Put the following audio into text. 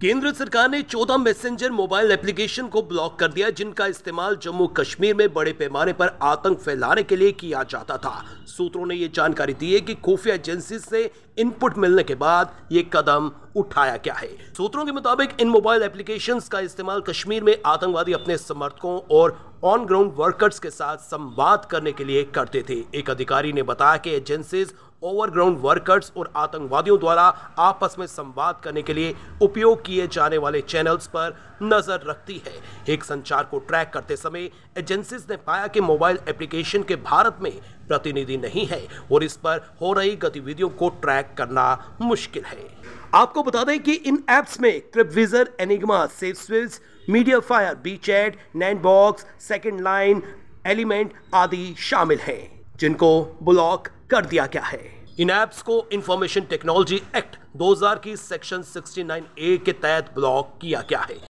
केंद्र सरकार ने 14 मैसेंजर मोबाइल एप्लीकेशन को ब्लॉक कर दिया जिनका इस्तेमाल जम्मू कश्मीर में बड़े पैमाने पर आतंक फैलाने के लिए किया जाता था सूत्रों ने ये जानकारी दी है कि खुफिया एजेंसी से इनपुट मिलने के बाद ये कदम उठाया गया है सूत्रों के मुताबिक इन मोबाइल एप्लीकेशन का इस्तेमाल कश्मीर में आतंकवादी अपने समर्थकों और ऑन ग्राउंड वर्कर्स के साथ संवाद करने के लिए करते थे एक अधिकारी ने बताया कि एजेंसीज ओवरग्राउंड वर्कर्स और आतंकवादियों द्वारा आपस में संवाद करने के लिए उपयोग किए जाने वाले चैनल्स पर नजर रखती है एक संचार को ट्रैक करते समय एजेंसीज ने पाया कि मोबाइल एप्लीकेशन के भारत में प्रतिनिधि नहीं है और इस पर हो रही गतिविधियों को ट्रैक करना मुश्किल है आपको बता दें कि इन ऐप्स में Crypviser Enigma SafeSwiss MediaFire B chat Nandbox Second Line Element आदि शामिल हैं जिनको ब्लॉक कर दिया गया है इन ऐप्स को इंफॉर्मेशन टेक्नोलॉजी एक्ट 2000 की सेक्शन 69 ए के तहत ब्लॉक किया गया है